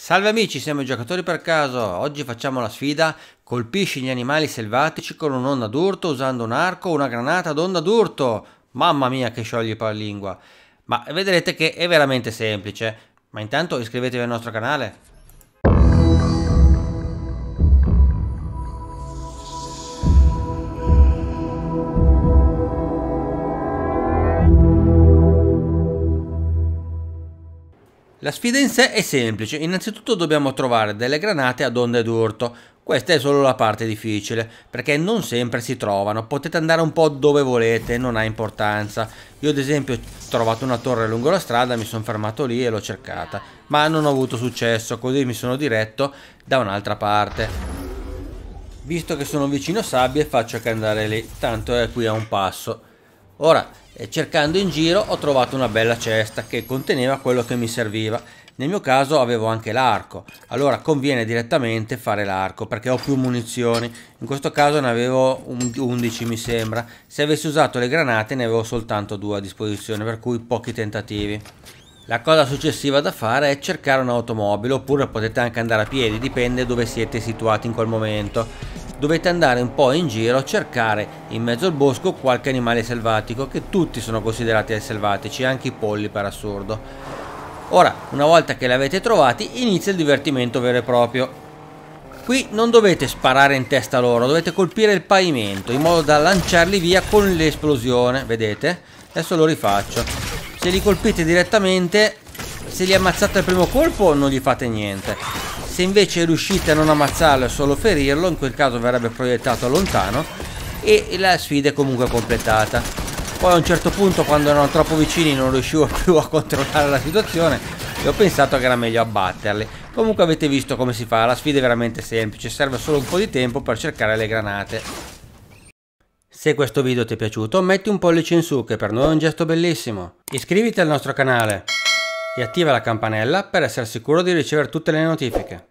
Salve amici, siamo i giocatori per caso. Oggi facciamo la sfida colpisci gli animali selvatici con un'onda d'urto usando un arco o una granata d'onda d'urto. Mamma mia che sciogli per la lingua. Ma vedrete che è veramente semplice. Ma intanto iscrivetevi al nostro canale. La sfida in sé è semplice, innanzitutto dobbiamo trovare delle granate ad onde d'urto, questa è solo la parte difficile, perché non sempre si trovano, potete andare un po' dove volete, non ha importanza. Io ad esempio ho trovato una torre lungo la strada, mi sono fermato lì e l'ho cercata, ma non ho avuto successo, così mi sono diretto da un'altra parte. Visto che sono vicino a sabbie faccio che andare lì, tanto è qui a un passo. Ora, eh, cercando in giro ho trovato una bella cesta che conteneva quello che mi serviva. Nel mio caso avevo anche l'arco, allora conviene direttamente fare l'arco perché ho più munizioni. In questo caso ne avevo 11 mi sembra. Se avessi usato le granate ne avevo soltanto due a disposizione, per cui pochi tentativi. La cosa successiva da fare è cercare un'automobile oppure potete anche andare a piedi, dipende dove siete situati in quel momento dovete andare un po' in giro a cercare in mezzo al bosco qualche animale selvatico, che tutti sono considerati selvatici, anche i polli per assurdo. Ora, una volta che li avete trovati, inizia il divertimento vero e proprio. Qui non dovete sparare in testa loro, dovete colpire il pavimento in modo da lanciarli via con l'esplosione, vedete? Adesso lo rifaccio. Se li colpite direttamente, se li ammazzate al primo colpo non gli fate niente se invece riuscite a non ammazzarlo e solo ferirlo, in quel caso verrebbe proiettato lontano e la sfida è comunque completata. Poi a un certo punto quando erano troppo vicini non riuscivo più a controllare la situazione e ho pensato che era meglio abbatterli. Comunque avete visto come si fa, la sfida è veramente semplice, serve solo un po' di tempo per cercare le granate. Se questo video ti è piaciuto metti un pollice in su che per noi è un gesto bellissimo. Iscriviti al nostro canale e attiva la campanella per essere sicuro di ricevere tutte le notifiche.